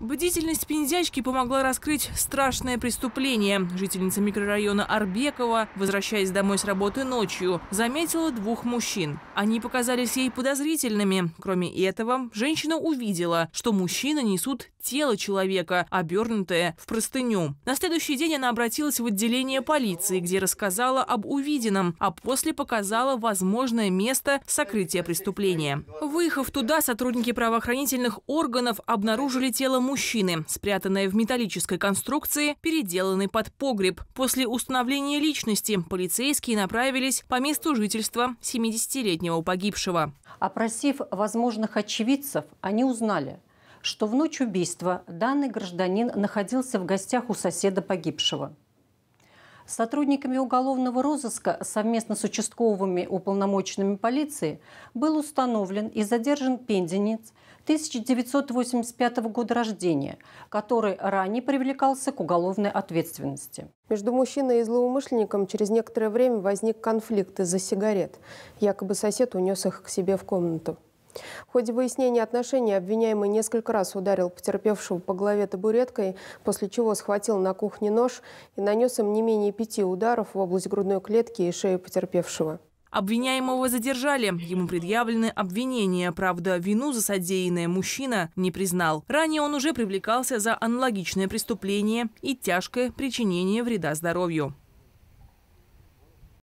Бдительность пензячки помогла раскрыть страшное преступление. Жительница микрорайона Арбекова, возвращаясь домой с работы ночью, заметила двух мужчин. Они показались ей подозрительными. Кроме этого, женщина увидела, что мужчины несут тело человека, обернутое в простыню. На следующий день она обратилась в отделение полиции, где рассказала об увиденном, а после показала возможное место сокрытия преступления. Выехав туда, сотрудники правоохранительных органов обнаружили тело мужчины мужчины, спрятанное в металлической конструкции, переделаны под погреб. После установления личности полицейские направились по месту жительства 70-летнего погибшего. Опросив возможных очевидцев, они узнали, что в ночь убийства данный гражданин находился в гостях у соседа погибшего сотрудниками уголовного розыска совместно с участковыми уполномоченными полиции был установлен и задержан пензенец 1985 года рождения, который ранее привлекался к уголовной ответственности. Между мужчиной и злоумышленником через некоторое время возник конфликт из-за сигарет. Якобы сосед унес их к себе в комнату. В ходе выяснения отношений обвиняемый несколько раз ударил потерпевшего по голове табуреткой, после чего схватил на кухне нож и нанес им не менее пяти ударов в область грудной клетки и шеи потерпевшего. Обвиняемого задержали. Ему предъявлены обвинения. Правда, вину за содеянное мужчина не признал. Ранее он уже привлекался за аналогичное преступление и тяжкое причинение вреда здоровью.